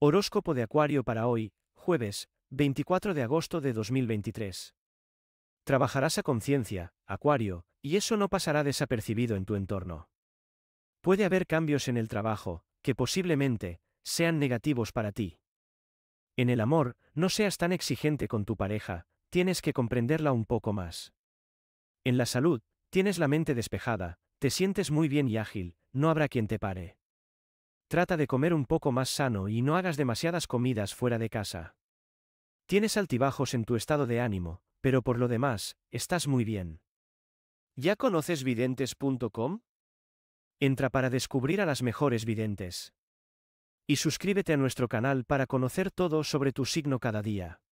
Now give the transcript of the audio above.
Horóscopo de Acuario para hoy, jueves, 24 de agosto de 2023. Trabajarás a conciencia, Acuario, y eso no pasará desapercibido en tu entorno. Puede haber cambios en el trabajo, que posiblemente, sean negativos para ti. En el amor, no seas tan exigente con tu pareja, tienes que comprenderla un poco más. En la salud, tienes la mente despejada, te sientes muy bien y ágil, no habrá quien te pare. Trata de comer un poco más sano y no hagas demasiadas comidas fuera de casa. Tienes altibajos en tu estado de ánimo, pero por lo demás, estás muy bien. ¿Ya conoces videntes.com? Entra para descubrir a las mejores videntes. Y suscríbete a nuestro canal para conocer todo sobre tu signo cada día.